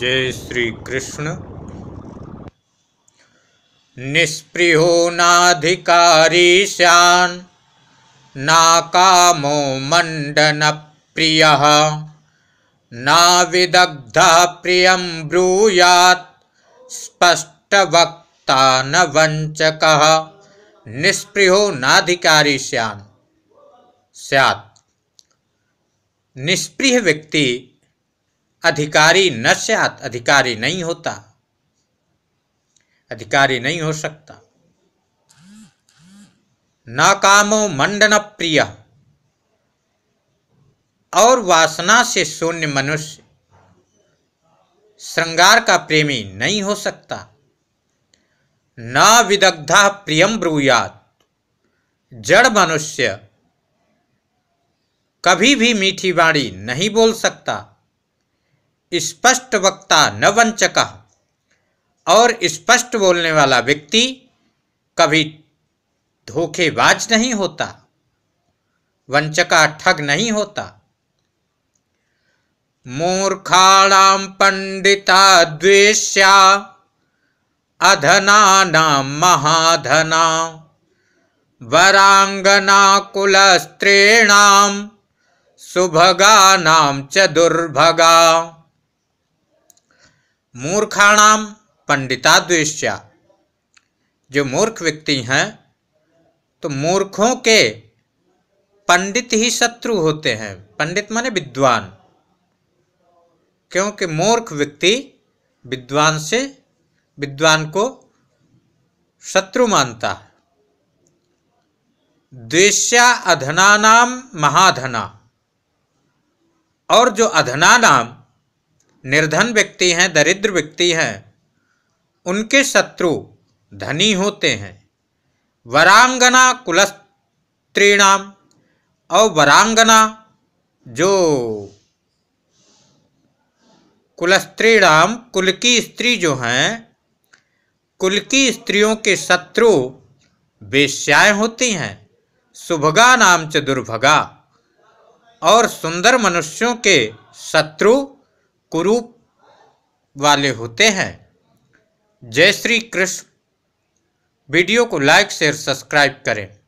जय श्री कृष्ण निष्प्रियो नाधिकारी ना कामो मंडन प्रिय ना विदग्ध प्रिय ब्रूयात स्पष्ट वक्ता न वंचक निष्प्रियो नाधिकारी श्यान स्यात् निष्प्रिय व्यक्ति अधिकारी सत अधिकारी नहीं होता अधिकारी नहीं हो सकता न कामो मंडन प्रिय और वासना से शून्य मनुष्य श्रृंगार का प्रेमी नहीं हो सकता न विदग्धा प्रियम ब्रूयात जड़ मनुष्य कभी भी मीठी वाणी नहीं बोल सकता स्पष्ट वक्ता न वंचक और स्पष्ट बोलने वाला व्यक्ति कभी धोखेबाज नहीं होता वंचका ठग नहीं होता मूर्खाणाम पंडिता द्वेश्या अधना नाम महाधना वरांगना स्त्रीण सुभगा नाम च दुर्भगा मूर्खाणाम पंडिताद्वेश्च जो मूर्ख व्यक्ति हैं तो मूर्खों के पंडित ही शत्रु होते हैं पंडित माने विद्वान क्योंकि मूर्ख व्यक्ति विद्वान से विद्वान को शत्रु मानता है द्वेश्या अधना नाम महाधना और जो अधना नाम निर्धन व्यक्ति हैं दरिद्र व्यक्ति हैं उनके शत्रु धनी होते हैं वरांगना कुलस्त्रीणाम और वरांगना जो कुलस्त्रीणाम कुल की स्त्री जो हैं कुल की स्त्रियों के शत्रु बेश्याय होती हैं सुभगा नाम च दुर्भगा और सुंदर मनुष्यों के शत्रु कुरूप वाले होते हैं जय श्री कृष्ण वीडियो को लाइक शेयर सब्सक्राइब करें